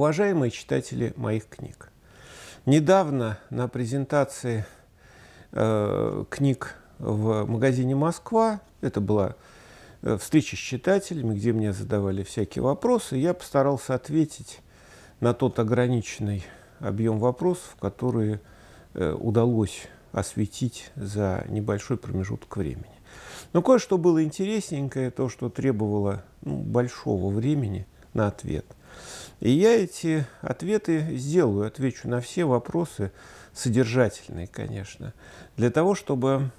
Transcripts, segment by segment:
Уважаемые читатели моих книг, недавно на презентации э, книг в магазине «Москва», это была э, встреча с читателями, где мне задавали всякие вопросы, я постарался ответить на тот ограниченный объем вопросов, которые э, удалось осветить за небольшой промежуток времени. Но кое-что было интересненькое, то, что требовало ну, большого времени на ответ – и я эти ответы сделаю, отвечу на все вопросы, содержательные, конечно. Для того, чтобы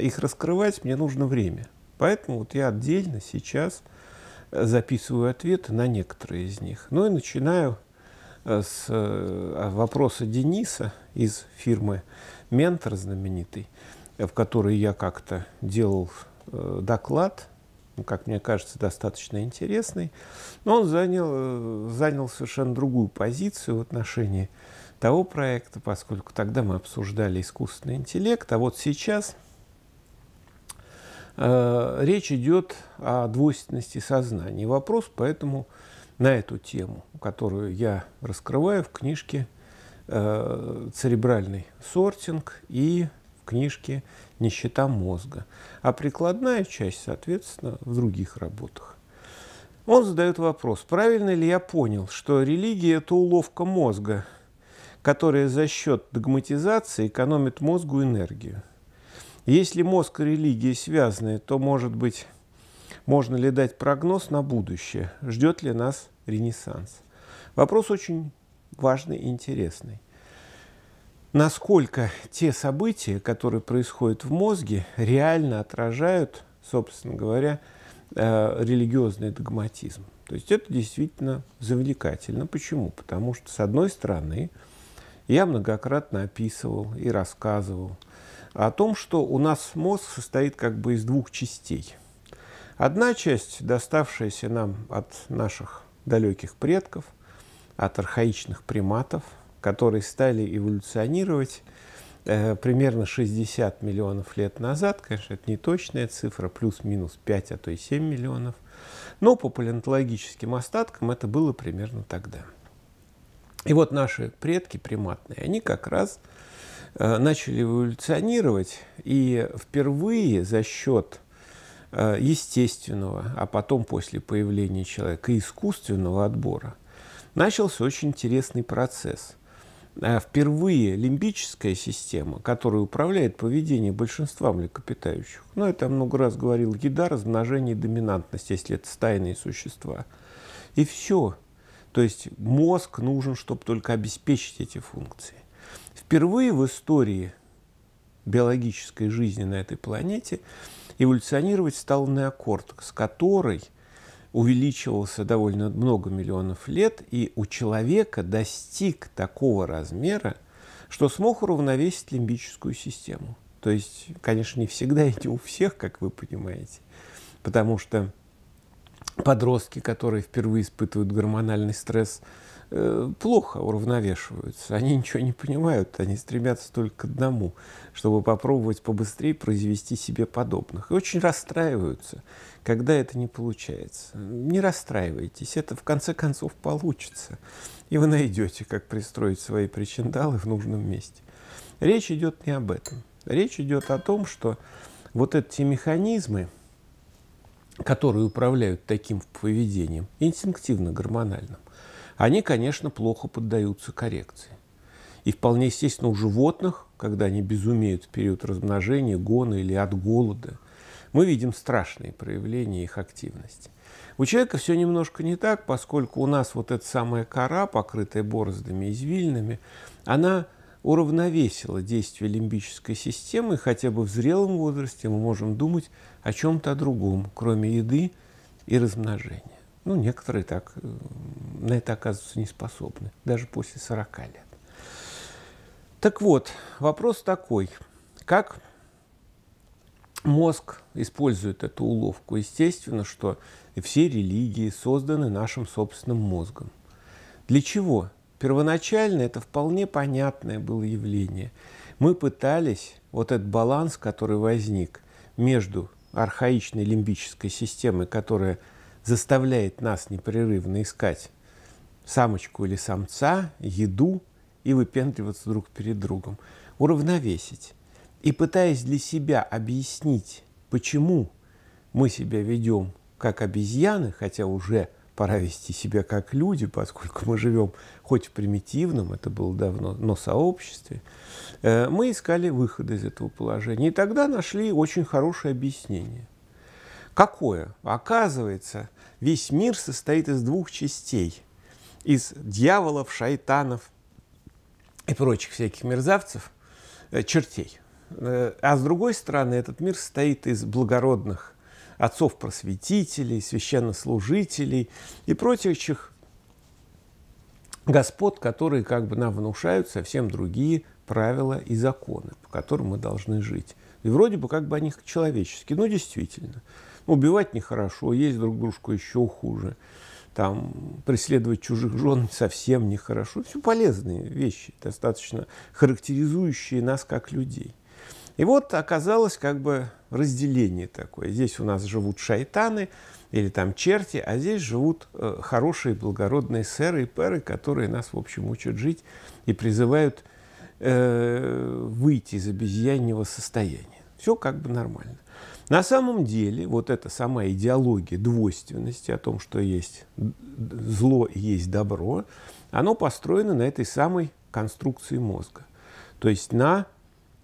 их раскрывать, мне нужно время. Поэтому вот я отдельно сейчас э, записываю ответы на некоторые из них. Ну и начинаю э, с э, вопроса Дениса из фирмы «Ментор» знаменитый, в которой я как-то делал доклад ну, как мне кажется, достаточно интересный, но он занял, э, занял совершенно другую позицию в отношении того проекта, поскольку тогда мы обсуждали искусственный интеллект, а вот сейчас э, речь идет о двойственности сознания. Вопрос поэтому на эту тему, которую я раскрываю в книжке э, «Церебральный сортинг» и книжке «Нищета мозга», а прикладная часть, соответственно, в других работах. Он задает вопрос, правильно ли я понял, что религия – это уловка мозга, которая за счет догматизации экономит мозгу энергию. Если мозг и религия связаны, то, может быть, можно ли дать прогноз на будущее, ждет ли нас Ренессанс. Вопрос очень важный и интересный насколько те события, которые происходят в мозге, реально отражают, собственно говоря, э, религиозный догматизм. То есть это действительно завлекательно. Почему? Потому что, с одной стороны, я многократно описывал и рассказывал о том, что у нас мозг состоит как бы из двух частей. Одна часть, доставшаяся нам от наших далеких предков, от архаичных приматов – которые стали эволюционировать э, примерно 60 миллионов лет назад. Конечно, это не точная цифра, плюс-минус 5, а то и 7 миллионов. Но по палеонтологическим остаткам это было примерно тогда. И вот наши предки приматные, они как раз э, начали эволюционировать, и впервые за счет э, естественного, а потом после появления человека искусственного отбора, начался очень интересный процесс – а впервые лимбическая система, которая управляет поведением большинства млекопитающих. Ну, это много раз говорил еда, размножение и доминантность, если это стайные существа. И все. То есть мозг нужен, чтобы только обеспечить эти функции. Впервые в истории биологической жизни на этой планете эволюционировать стал неокортекс, который – увеличивался довольно много миллионов лет, и у человека достиг такого размера, что смог уравновесить лимбическую систему. То есть, конечно, не всегда и не у всех, как вы понимаете, потому что подростки, которые впервые испытывают гормональный стресс, Э, плохо уравновешиваются. Они ничего не понимают, они стремятся только к одному, чтобы попробовать побыстрее произвести себе подобных. И очень расстраиваются, когда это не получается. Не расстраивайтесь, это в конце концов получится. И вы найдете, как пристроить свои причиндалы в нужном месте. Речь идет не об этом. Речь идет о том, что вот эти механизмы, которые управляют таким поведением, инстинктивно гормональным – они, конечно, плохо поддаются коррекции. И вполне естественно у животных, когда они безумеют в период размножения, гона или от голода, мы видим страшные проявления их активности. У человека все немножко не так, поскольку у нас вот эта самая кора, покрытая бороздами и извилинами, она уравновесила действие лимбической системы, и хотя бы в зрелом возрасте мы можем думать о чем-то другом, кроме еды и размножения. Ну, некоторые так э, на это оказываются не способны, даже после 40 лет. Так вот, вопрос такой, как мозг использует эту уловку? Естественно, что все религии созданы нашим собственным мозгом. Для чего? Первоначально это вполне понятное было явление. Мы пытались вот этот баланс, который возник между архаичной лимбической системой, которая заставляет нас непрерывно искать самочку или самца, еду и выпендриваться друг перед другом. Уравновесить. И пытаясь для себя объяснить, почему мы себя ведем как обезьяны, хотя уже пора вести себя как люди, поскольку мы живем хоть в примитивном, это было давно, но сообществе, э, мы искали выход из этого положения. И тогда нашли очень хорошее объяснение. Какое? Оказывается, весь мир состоит из двух частей – из дьяволов, шайтанов и прочих всяких мерзавцев, э, чертей. Э, а с другой стороны, этот мир состоит из благородных отцов-просветителей, священнослужителей и прочих господ, которые как бы нам внушают совсем другие правила и законы, по которым мы должны жить. И вроде бы как бы они человеческие. Ну, действительно. Убивать нехорошо, есть друг дружку еще хуже там, преследовать чужих жен совсем нехорошо. Все полезные вещи, достаточно характеризующие нас как людей. И вот оказалось как бы разделение такое. Здесь у нас живут шайтаны или там черти, а здесь живут э, хорошие благородные сэры и пэры, которые нас, в общем, учат жить и призывают э, выйти из обезьяньего состояния. Все как бы нормально. На самом деле, вот эта сама идеология двойственности о том, что есть зло и есть добро, оно построено на этой самой конструкции мозга. То есть на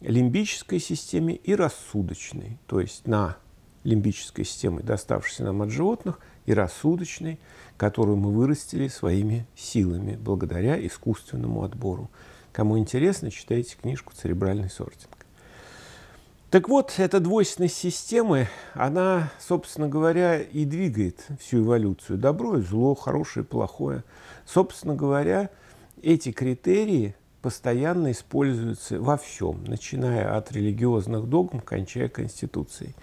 лимбической системе и рассудочной. То есть на лимбической системе, доставшейся нам от животных, и рассудочной, которую мы вырастили своими силами благодаря искусственному отбору. Кому интересно, читайте книжку «Церебральный сортинг». Так вот, эта двойственность системы, она, собственно говоря, и двигает всю эволюцию. Добро и зло, хорошее и плохое. Собственно говоря, эти критерии постоянно используются во всем, начиная от религиозных догм, кончая Конституцией.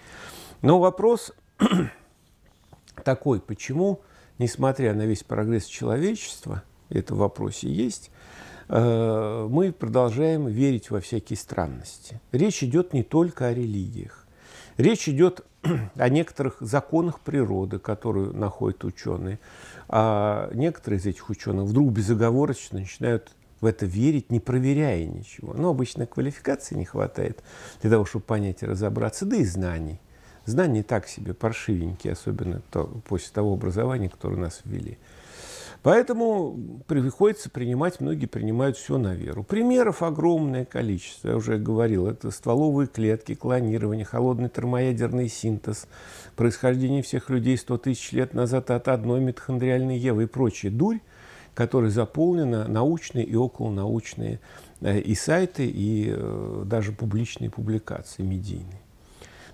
Но вопрос такой, почему, несмотря на весь прогресс человечества, это в вопросе есть, Э, мы продолжаем верить во всякие странности. Речь идет не только о религиях. Речь идет о некоторых законах природы, которые находят ученые. А некоторые из этих ученых вдруг безоговорочно начинают в это верить, не проверяя ничего. Но обычно квалификации не хватает для того, чтобы понять и разобраться, да и знаний. Знания так себе, паршивенькие, особенно то, после того образования, которое у нас ввели. Поэтому приходится принимать, многие принимают все на веру. Примеров огромное количество, я уже говорил, это стволовые клетки, клонирование, холодный термоядерный синтез, происхождение всех людей 100 тысяч лет назад от одной митохондриальной Евы и прочая дурь, которая заполнена научные и околонаучные э, и сайты, и э, даже публичные публикации медийные.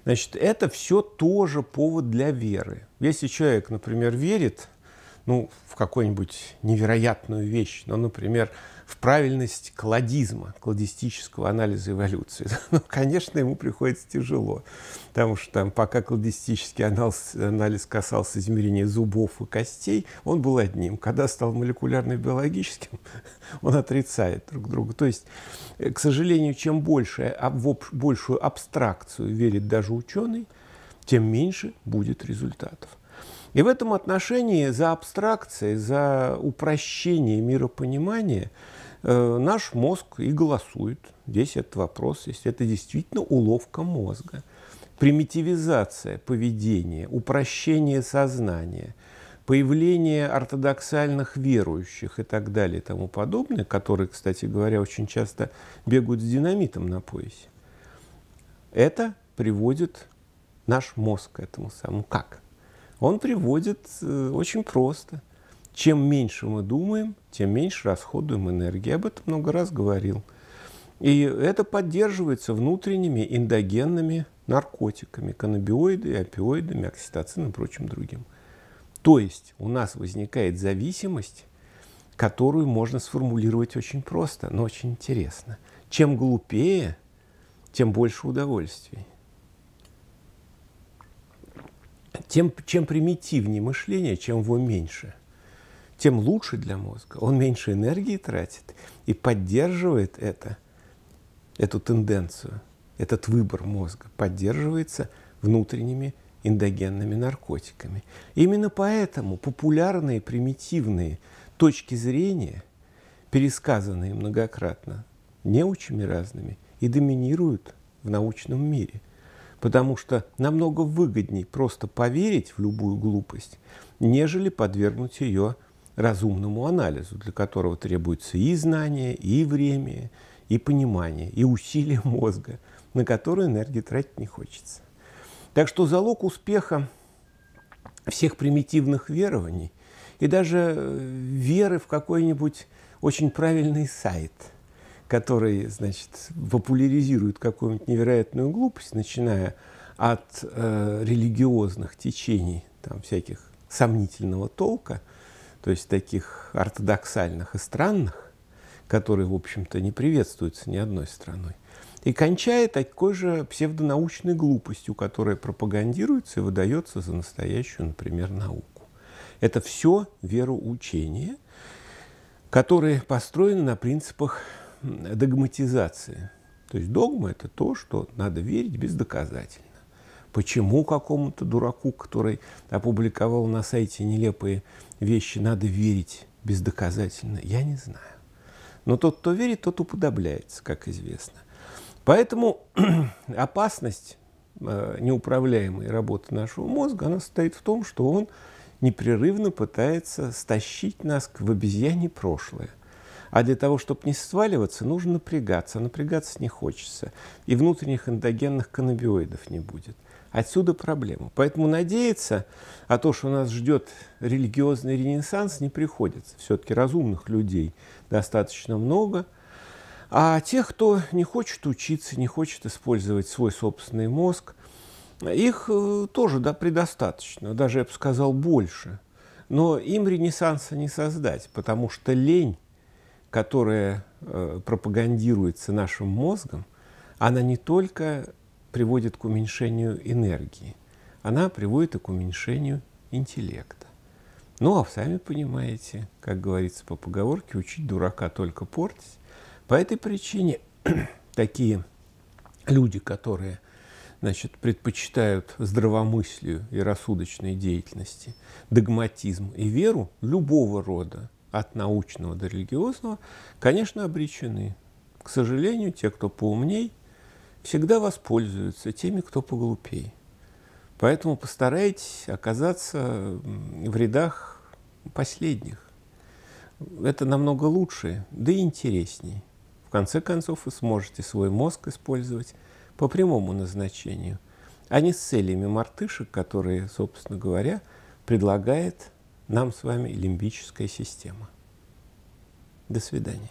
Значит, это все тоже повод для веры. Если человек, например, верит – ну, в какую-нибудь невероятную вещь, ну, например, в правильность кладизма, кладистического анализа эволюции. Ну, конечно, ему приходится тяжело, потому что там, пока кладистический анализ, анализ касался измерения зубов и костей, он был одним. Когда стал молекулярно-биологическим, он отрицает друг друга. То есть, э, к сожалению, чем больше, а, в большую абстракцию верит даже ученый, тем меньше будет результатов. И в этом отношении за абстракцией, за упрощение миропонимания э, наш мозг и голосует. Здесь этот вопрос есть. Это действительно уловка мозга. Примитивизация поведения, упрощение сознания – появление ортодоксальных верующих и так далее и тому подобное, которые, кстати говоря, очень часто бегают с динамитом на поясе, это приводит наш мозг к этому самому. Как? Он приводит э, очень просто. Чем меньше мы думаем, тем меньше расходуем энергии. Я об этом много раз говорил. И это поддерживается внутренними эндогенными наркотиками, каннабиоиды, опиоидами, окситоцином и прочим другим. То есть у нас возникает зависимость, которую можно сформулировать очень просто, но очень интересно. Чем глупее, тем больше удовольствий. Тем, чем примитивнее мышление, чем его меньше, тем лучше для мозга. Он меньше энергии тратит и поддерживает это, эту тенденцию, этот выбор мозга, поддерживается внутренними эндогенными наркотиками. Именно поэтому популярные примитивные точки зрения, пересказанные многократно неучими разными, и доминируют в научном мире потому что намного выгодней просто поверить в любую глупость, нежели подвергнуть ее разумному анализу, для которого требуется и знание, и время, и понимание, и усилие мозга, на которые энергии тратить не хочется. Так что залог успеха всех примитивных верований и даже э, веры в какой-нибудь очень правильный сайт – который, значит, популяризирует какую-нибудь невероятную глупость, начиная от э, религиозных течений, там, всяких сомнительного толка, то есть таких ортодоксальных и странных, которые, в общем-то, не приветствуются ни одной страной, и кончая такой же псевдонаучной глупостью, которая пропагандируется и выдается за настоящую, например, науку. Это все вероучения, которые построены на принципах догматизация. То есть догма – это то, что надо верить бездоказательно. Почему какому-то дураку, который опубликовал на сайте нелепые вещи, надо верить бездоказательно, я не знаю. Но тот, кто верит, тот уподобляется, как известно. Поэтому опасность э, неуправляемой работы нашего мозга, она состоит в том, что он непрерывно пытается стащить нас в обезьяне прошлое. А для того, чтобы не сваливаться, нужно напрягаться. А напрягаться не хочется. И внутренних эндогенных каннабиоидов не будет. Отсюда проблема. Поэтому надеяться о а том, что нас ждет религиозный ренессанс, не приходится. Все-таки разумных людей достаточно много. А тех, кто не хочет учиться, не хочет использовать свой собственный мозг, их э, тоже да, предостаточно, даже, я бы сказал, больше. Но им ренессанса не создать, потому что лень которая э, пропагандируется нашим мозгом, она не только приводит к уменьшению энергии, она приводит и к уменьшению интеллекта. Ну, а сами понимаете, как говорится по поговорке, учить дурака только портить. По этой причине такие люди, которые значит, предпочитают здравомыслию и рассудочной деятельности, догматизм и веру любого рода, от научного до религиозного, конечно, обречены. К сожалению, те, кто поумней, всегда воспользуются теми, кто поглупей. Поэтому постарайтесь оказаться в рядах последних. Это намного лучше, да и интересней. В конце концов, вы сможете свой мозг использовать по прямому назначению, а не с целями мартышек, которые, собственно говоря, предлагает нам с вами лимбическая система. До свидания.